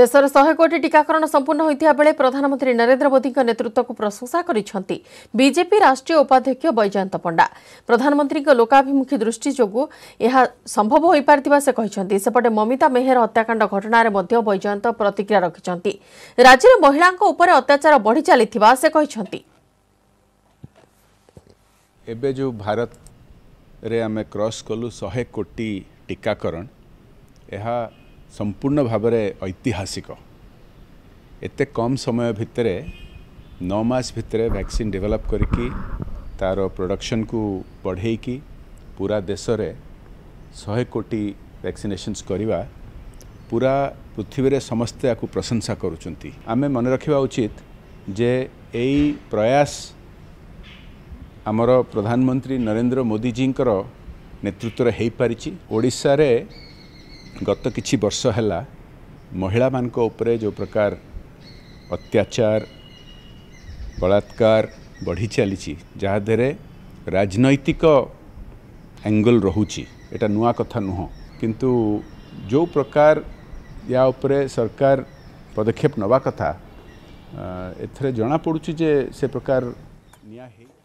ଦେଶରେ ଶହେ କୋଟି ଟିକାକରଣ ସମ୍ପୂର୍ଣ୍ଣ ହୋଇଥିବାବେଳେ ପ୍ରଧାନମନ୍ତ୍ରୀ ନରେନ୍ଦ୍ର ମୋଦିଙ୍କ ନେତୃତ୍ୱକୁ ପ୍ରଶଂସା କରିଛନ୍ତି ବିଜେପି ରାଷ୍ଟ୍ରୀୟ ଉପାଧ୍ୟକ୍ଷ ବୈଜୟନ୍ତ ପଣ୍ଡା ପ୍ରଧାନମନ୍ତ୍ରୀଙ୍କ ଲୋକାଭିମୁଖୀ ଦୃଷ୍ଟି ଯୋଗୁଁ ଏହା ସମ୍ଭବ ହୋଇପାରିଥିବା ସେ କହିଛନ୍ତି ସେପଟେ ମମିତା ମେହେର ହତ୍ୟାକାଣ୍ଡ ଘଟଣାରେ ମଧ୍ୟ ବୈଜୟନ୍ତ ପ୍ରତିକ୍ରିୟା ରଖିଛନ୍ତି ରାଜ୍ୟରେ ମହିଳାଙ୍କ ଉପରେ ଅତ୍ୟାଚାର ବଢ଼ି ଚାଲିଥିବା ସମ୍ପୂର୍ଣ୍ଣ ଭାବରେ ଐତିହାସିକ ଏତେ କମ୍ ସମୟ ଭିତରେ ନଅ ମାସ ଭିତରେ ଭ୍ୟାକ୍ସିନ୍ ଡେଭେଲପ୍ କରିକି ତା'ର ପ୍ରଡ଼କ୍ସନକୁ ବଢ଼େଇକି ପୁରା ଦେଶରେ ଶହେ କୋଟି ଭ୍ୟାକ୍ସିନେସନ୍ସ କରିବା ପୁରା ପୃଥିବୀରେ ସମସ୍ତେ ଆକୁ ପ୍ରଶଂସା କରୁଛନ୍ତି ଆମେ ମନେ ରଖିବା ଉଚିତ ଯେ ଏଇ ପ୍ରୟାସ ଆମର ପ୍ରଧାନମନ୍ତ୍ରୀ ନରେନ୍ଦ୍ର ମୋଦିଜୀଙ୍କର ନେତୃତ୍ୱରେ ହୋଇପାରିଛି ଓଡ଼ିଶାରେ गत कि वर्ष है महिला मान जो प्रकार अत्याचार बलात्कार बढ़ी चली राजनैतिक एंगल रोचा नुआ कथा नुह किंतु जो प्रकार या उपरे सरकार पदक्षेप नवा कथा जना पड़ी जे से प्रकार निया है।